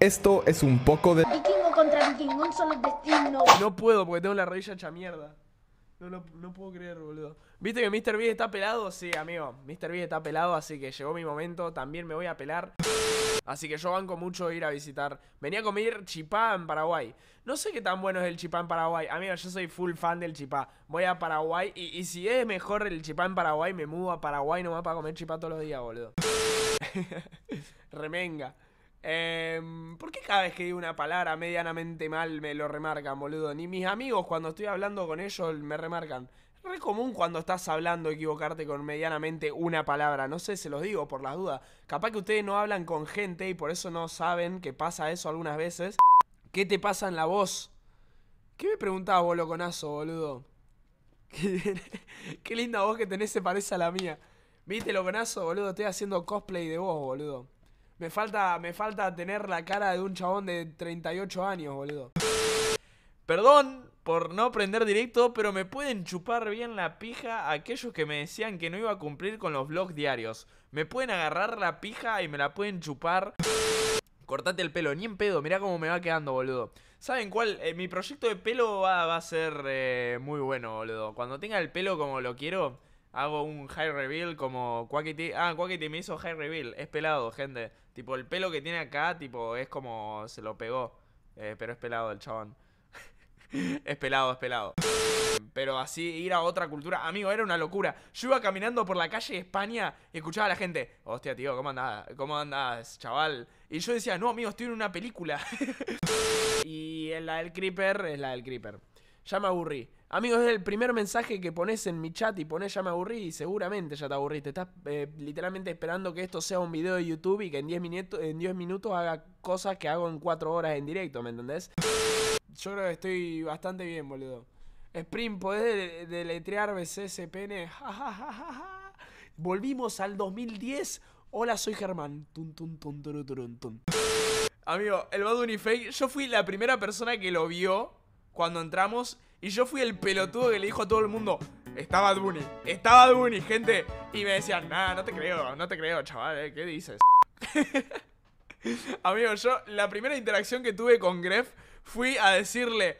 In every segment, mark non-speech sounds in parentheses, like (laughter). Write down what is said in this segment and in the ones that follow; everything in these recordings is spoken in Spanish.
Esto es un poco de... Vikingo contra vikingo, un solo destino. No puedo porque tengo la rodilla hecha mierda. No, puedo creer, boludo. ¿Viste que Mr. Beast está pelado? Sí, amigo. Mr. Beast está pelado, así que llegó mi momento. También me voy a pelar. Así que yo banco mucho ir a visitar. Venía a comer chipá en Paraguay. No sé qué tan bueno es el chipá en Paraguay. Amigo, yo soy full fan del chipá. Voy a Paraguay y, si es mejor el chipá en Paraguay, me mudo a Paraguay no va para comer chipá todos los días, boludo. (laughs) Remenga. Em, ¿Por qué cada vez que digo una palabra medianamente mal me lo remarcan, boludo? Ni mis amigos cuando estoy hablando con ellos me remarcan. Es re común cuando estás hablando equivocarte con medianamente una palabra. No sé, se los digo por las dudas. Capaz que ustedes no hablan con gente y por eso no saben que pasa eso algunas veces. ¿Qué te pasa en la voz? ¿Qué me preguntabas, vos, loconazo, boludo? (laughs) Qué, linda voz que tenés, se parece a la mía. Viste, loconazo, boludo, estoy haciendo cosplay de voz, boludo. Me falta, me falta tener la cara de un chabón de 38 años, boludo. Perdón por no prender directo, pero me pueden chupar bien la pija aquellos que me decían que no iba a cumplir con los vlogs diarios. Me pueden agarrar la pija y me la pueden chupar. Cortate el pelo, ni en pedo, mirá cómo me va quedando, boludo. ¿Saben cuál? Eh, mi proyecto de pelo va, a ser eh, muy bueno, boludo. Cuando tenga el pelo como lo quiero, hago un high reveal como Quackity. Ah, Quackity me hizo high reveal. Es pelado, gente. Tipo, el pelo que tiene acá, tipo, es como se lo pegó. Eh, pero es pelado el chabón. (laughs) es pelado, es pelado. Pero así ir a otra cultura, amigo, era una locura. Yo iba caminando por la calle de España y escuchaba a la gente, hostia, tío, ¿cómo andás? ¿Cómo chaval? Y yo decía, no, amigo, estoy en una película. (laughs) y la del Creeper es la del Creeper ya me aburrí. Amigos, es el primer mensaje que pones en mi chat y pones ya me aburrí y seguramente ya te aburriste. Estás eh, literalmente esperando que esto sea un video de YouTube y que en 10, minutos, minutos haga cosas que hago en 4 horas en directo, ¿me entendés? Yo creo que estoy bastante bien, boludo. Sprint, ¿podés deletrear BCSPN? (laughs) Volvimos al 2010. Hola, soy Germán. Tun, tun, Amigo, el bad Fake, yo fui la primera persona que lo vio cuando entramos y yo fui el pelotudo que le dijo a todo el mundo, estaba Duny... estaba Duny, gente. Y me decían, nada no te creo, no te creo, chaval, eh, ¿qué dices? (laughs) Amigo, yo la primera interacción que tuve con Gref fui a decirle,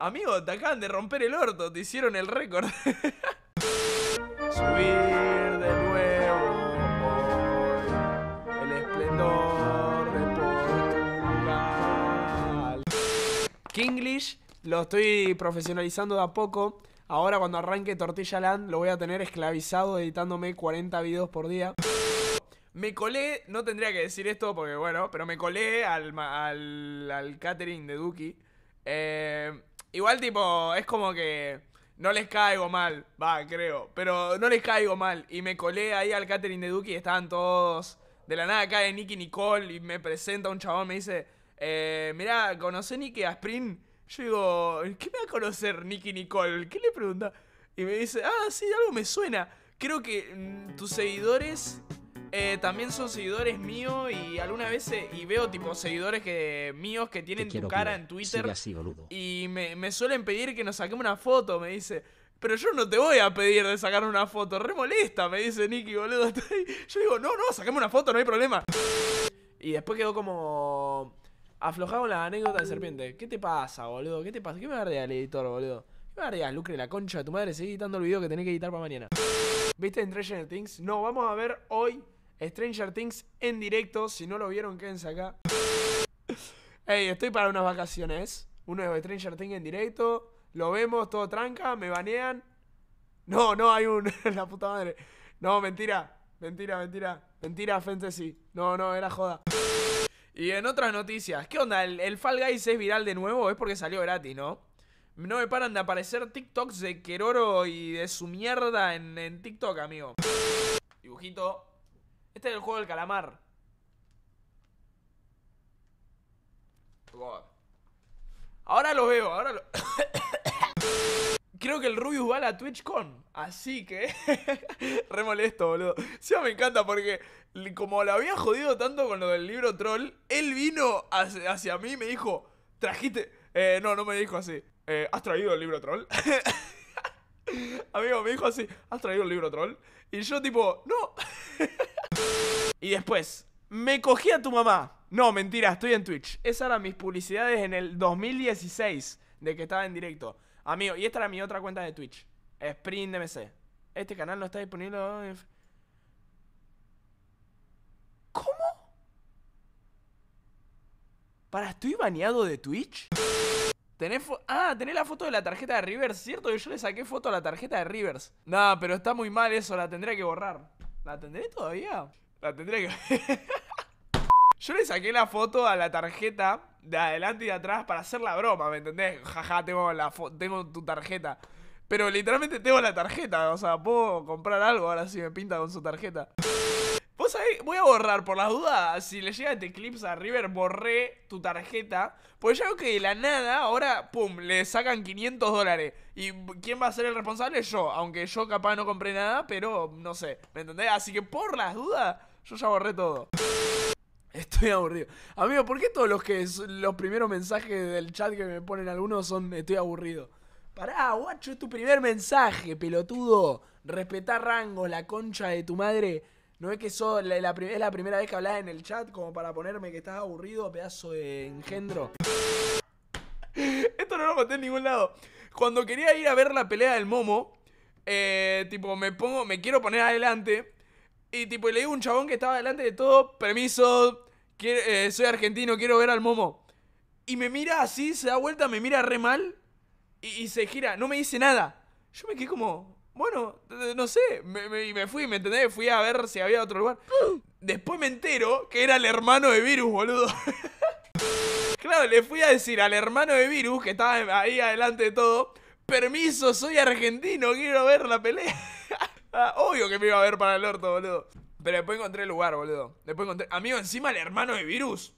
amigo, te acaban de romper el orto, te hicieron el récord. (laughs) Subir de nuevo el esplendor de Kinglish lo estoy profesionalizando de a poco. Ahora cuando arranque Tortilla Land lo voy a tener esclavizado editándome 40 videos por día. Me colé, no tendría que decir esto porque bueno, pero me colé al, al, catering de Duki. Eh, igual tipo, es como que no les caigo mal, va, creo, pero no les caigo mal. Y me colé ahí al catering de Duki, estaban todos de la nada acá de Nicky Nicole y me presenta un chabón, me dice, eh, mirá, ¿conocés Nicky Sprint? Yo digo, ¿qué me va a conocer Nicky Nicole? ¿Qué le pregunta? Y me dice, ah, sí, algo me suena. Creo que mm, tus seguidores eh, también son seguidores míos y alguna vez eh, y veo tipo seguidores míos que tienen tu cara en Twitter. y me, suelen pedir que nos saquemos una foto, me dice. Pero yo no te voy a pedir de sacar una foto, re molesta, me dice Nicky, boludo. (laughs) Yo digo, no, no, saquemos una foto, no hay problema. Y después quedó como, Aflojado la anécdota de serpiente. ¿Qué te pasa, boludo? ¿Qué te pasa? ¿Qué me daría el editor, boludo? ¿Qué me Lucre, la concha de tu madre? Seguí editando el video que tenés que editar para mañana. ¿Viste Stranger Things? No, vamos a ver hoy Stranger Things en directo. Si no lo vieron, quédense acá. Ey, estoy para unas vacaciones. Uno de Stranger Things en directo. Lo vemos, todo tranca, me banean. No, no hay un. (laughs) la puta madre. No, mentira. Mentira, mentira. Mentira, fantasy. No, no, era joda. Y en otras noticias, ¿qué onda? ¿El, Fall Guys es viral de nuevo? Es porque salió gratis, ¿no? No me paran de aparecer TikToks de Keroro y de su mierda en, TikTok, amigo. Dibujito. Este es el juego del calamar. Ahora lo veo, ahora lo... (coughs) creo que el Rubius va a la TwitchCon. Así que. (laughs) re molesto, boludo. Sí, me encanta porque, como lo había jodido tanto con lo del libro troll, él vino hacia, hacia mí y me dijo: Trajiste. Eh, no, no me dijo así. Eh, ¿Has traído el libro troll? (laughs) Amigo, me dijo así: ¿Has traído el libro troll? Y yo, tipo, no. (laughs) y después, me cogí a tu mamá. No, mentira, estoy en Twitch. Esas eran mis publicidades en el 2016 de que estaba en directo. Amigo, y esta era mi otra cuenta de Twitch. Sprint Este canal no está disponible. ¿Cómo? ¿Para estoy baneado de Twitch? ¿Tenés ah, tenés la foto de la tarjeta de Rivers, ¿cierto? Que yo le saqué foto a la tarjeta de Rivers. Nah, pero está muy mal eso, la tendría que borrar. ¿La tendré todavía? La tendré que... (laughs) Yo le saqué la foto a la tarjeta de adelante y de atrás para hacer la broma, ¿me entendés? Jaja, tengo, la tengo tu tarjeta. Pero literalmente tengo la tarjeta, o sea, puedo comprar algo ahora si me pinta con su tarjeta. Vos sabés, voy a borrar por las dudas, si le llega este eclipse a River, borré tu tarjeta. Pues ya veo que de la nada, ahora, pum, le sacan 500 dólares. ¿Y quién va a ser el responsable? Yo, aunque yo capaz no compré nada, pero no sé, ¿me entendés? Así que por las dudas, yo ya borré todo. Estoy aburrido. Amigo, ¿por qué todos los que los primeros mensajes del chat que me ponen algunos son estoy aburrido? Pará, guacho, es tu primer mensaje, pelotudo. Respetá rango, la concha de tu madre. No es que solo la, es la primera vez que hablas en el chat como para ponerme que estás aburrido, pedazo de engendro. Esto no lo conté en ningún lado. Cuando quería ir a ver la pelea del momo, eh, tipo, me pongo, me quiero poner adelante y tipo, le digo a un chabón que estaba delante de todo, permiso, eh, soy argentino, quiero ver al Momo. Y me mira así, se da vuelta, me mira re mal y, se gira, no me dice nada. Yo me quedé como, bueno, eh, no sé, me, me, me fui, ¿me entendés? Fui a ver si había otro lugar. Después me entero que era el hermano de Virus, boludo. (laughs) claro, le fui a decir al hermano de Virus, que estaba ahí adelante de todo, permiso, soy argentino, quiero ver la pelea. Ah, obvio que me iba a ver para el orto, boludo. Pero después encontré el lugar, boludo. Después encontré. Amigo, encima el hermano de Virus.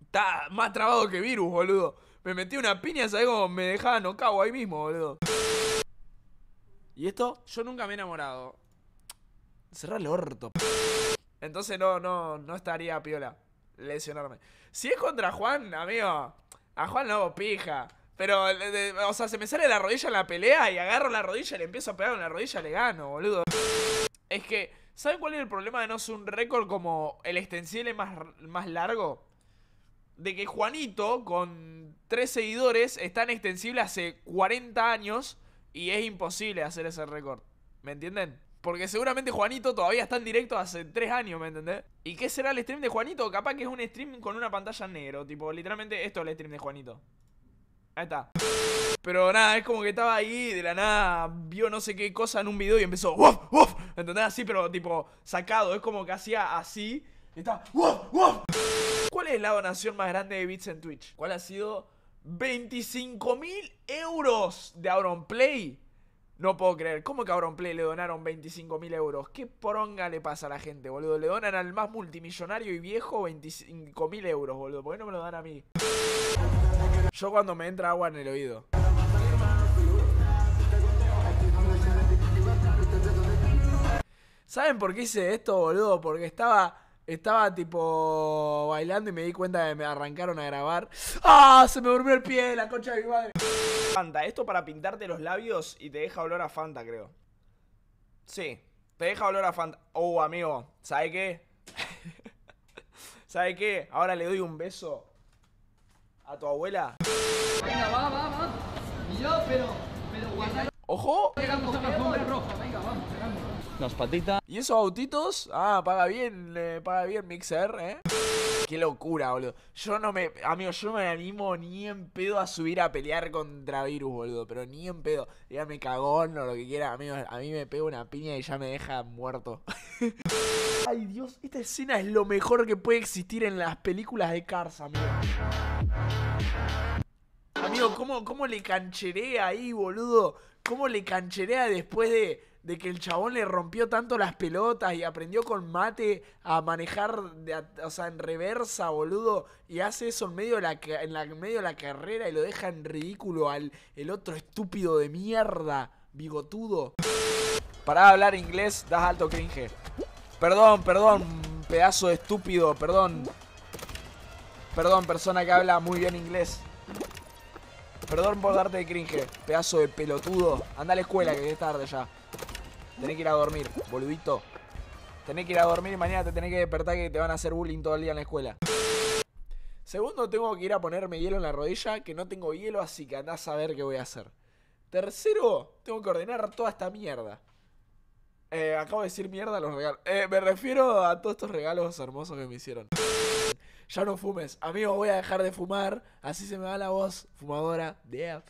Está más trabado que Virus, boludo. Me metí una piña, ¿sabes cómo me dejaba nocavo ahí mismo, boludo? ¿Y esto? Yo nunca me he enamorado. Cerrar el orto. Entonces no, no, no estaría piola lesionarme. Si es contra Juan, amigo. A Juan no, pija. Pero, o sea, se me sale la rodilla en la pelea y agarro la rodilla, y le empiezo a pegar una la rodilla, le gano, boludo. Es que, ¿saben cuál es el problema de no ser un récord como el extensible más, más largo? De que Juanito, con tres seguidores, está en extensible hace 40 años y es imposible hacer ese récord. ¿Me entienden? Porque seguramente Juanito todavía está en directo hace tres años, ¿me entendés? ¿Y qué será el stream de Juanito? Capaz que es un stream con una pantalla negro, tipo, literalmente esto es el stream de Juanito. Ahí está. Pero nada, es como que estaba ahí, de la nada vio no sé qué cosa en un video y empezó, ¡Woof! ¿Entendés? Así, pero tipo sacado. Es como que hacía así y está, ¡Woof! ¿Cuál es la donación más grande de bits en Twitch? ¿Cuál ha sido? ¿25.000 euros de Auron Play. No puedo creer. ¿Cómo que a Auron Play le donaron 25.000 euros? ¿Qué poronga le pasa a la gente, boludo? Le donan al más multimillonario y viejo 25.000 euros, boludo. ¿Por qué no me lo dan a mí? Yo cuando me entra agua en el oído. ¿Saben por qué hice esto, boludo? Porque estaba... Estaba tipo bailando y me di cuenta que me arrancaron a grabar. ¡Ah! Se me durmió el pie, la concha de mi madre. Fanta, esto para pintarte los labios y te deja olor a Fanta, creo. Sí, te deja olor a Fanta. Oh, amigo, ¿sabe qué? (laughs) ¿Sabe qué? Ahora le doy un beso ¿A tu abuela? Venga, va, va, va. yo, pero. ¡Ojo! patitas. ¿Y esos autitos? Ah, paga bien, paga bien Mixer, ¿eh? Qué locura, boludo. Yo no me. Amigo, yo no me animo ni en pedo a subir a pelear contra virus, boludo. Pero ni en pedo. Dígame cagón o lo que quiera, amigo. A mí me pega una piña y ya me deja muerto. (laughs) Ay, Dios, esta escena es lo mejor que puede existir en las películas de Cars, amigo. Amigo, ¿cómo, cómo le cancherea ahí, boludo? ¿Cómo le cancherea después de, de que el chabón le rompió tanto las pelotas y aprendió con mate a manejar, de, en reversa, boludo, y hace eso en medio de la, en medio la carrera y lo deja en ridículo al el otro estúpido de mierda, bigotudo. Para hablar inglés, das alto cringe. Perdón, perdón, pedazo de estúpido, perdón. Perdón, persona que habla muy bien inglés. Perdón por darte de cringe, pedazo de pelotudo. Anda a la escuela que es tarde ya. Tenés que ir a dormir, boludito. Tenés que ir a dormir y mañana te tenés que despertar que te van a hacer bullying todo el día en la escuela. Segundo, tengo que ir a ponerme hielo en la rodilla, que no tengo hielo, así que andás a ver qué voy a hacer. Tercero, tengo que ordenar toda esta mierda. Eh, acabo de decir mierda los regalos. Eh, me refiero a todos estos regalos hermosos que me hicieron. Ya no fumes. Amigo, voy a dejar de fumar. Así se me va la voz, fumadora. de.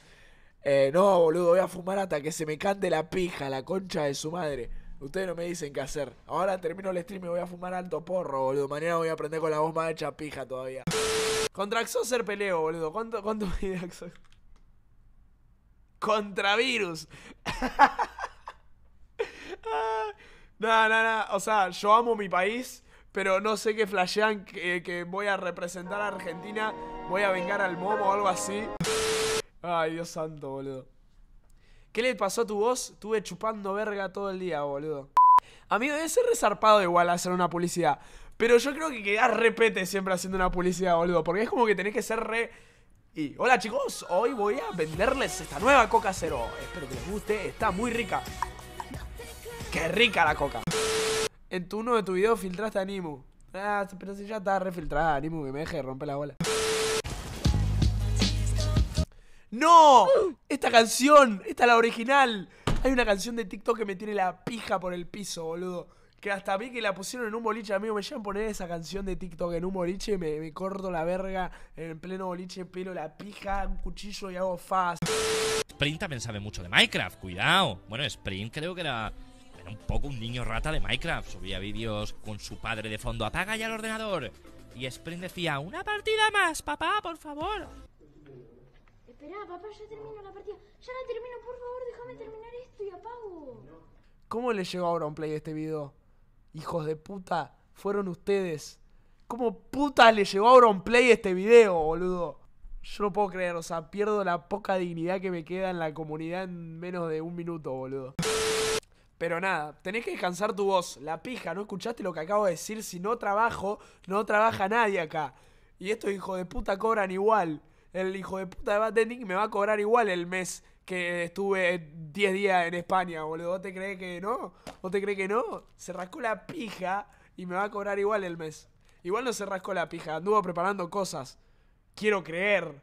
Eh, no, boludo, voy a fumar hasta que se me cante la pija, la concha de su madre. Ustedes no me dicen qué hacer. Ahora termino el stream y voy a fumar alto porro, boludo. Mañana voy a aprender con la voz más hecha pija todavía. Contra ser peleo, boludo. ¿Cuánto, cuánto mide Axoser? Contra virus. (laughs) ah. Nada, no, no, O sea, yo amo mi país, pero no sé qué flashean eh, que, voy a representar a Argentina, voy a vengar al momo o algo así. Ay, Dios santo, boludo. ¿Qué le pasó a tu voz? Estuve chupando verga todo el día, boludo. Amigo, debe ser resarpado igual hacer una publicidad. Pero yo creo que quedás repete siempre haciendo una publicidad, boludo. Porque es como que tenés que ser re... Y hola chicos, hoy voy a venderles esta nueva Coca Cero. Espero que les guste, está muy rica. ¡Qué rica la coca! En tu uno de tu video filtraste a Nimu. Ah, pero si ya está refiltrada, Nimu, que me deje de romper la bola. ¡No! Esta canción, esta es la original. Hay una canción de TikTok que me tiene la pija por el piso, boludo. Que hasta vi que la pusieron en un boliche, amigo. Me llevan a poner esa canción de TikTok en un boliche. Me, me corto la verga en pleno boliche, pelo la pija, un cuchillo y hago fast. Sprint también sabe mucho de Minecraft, cuidado. Bueno, Sprint creo que era un poco un niño rata de Minecraft. Subía vídeos con su padre de fondo. Apaga ya el ordenador. Y Spring decía, una partida más, papá, por favor. Espera, papá, ya termino la partida. Ya la termino, por favor, déjame terminar esto y apago. ¿Cómo le llegó ahora un play este video? Hijos de puta, fueron ustedes. ¿Cómo puta le llegó ahora un play este video, boludo? Yo no puedo creer, o sea, pierdo la poca dignidad que me queda en la comunidad en menos de un minuto, boludo. Pero nada, tenés que descansar tu voz. La pija, ¿no escuchaste lo que acabo de decir? Si no trabajo, no trabaja nadie acá. Y estos hijos de puta cobran igual. El hijo de puta de Batending me va a cobrar igual el mes que estuve 10 días en España, boludo. ¿Vos te crees que no? ¿Vos te crees que no? Se rascó la pija y me va a cobrar igual el mes. Igual no se rascó la pija, anduvo preparando cosas. Quiero creer.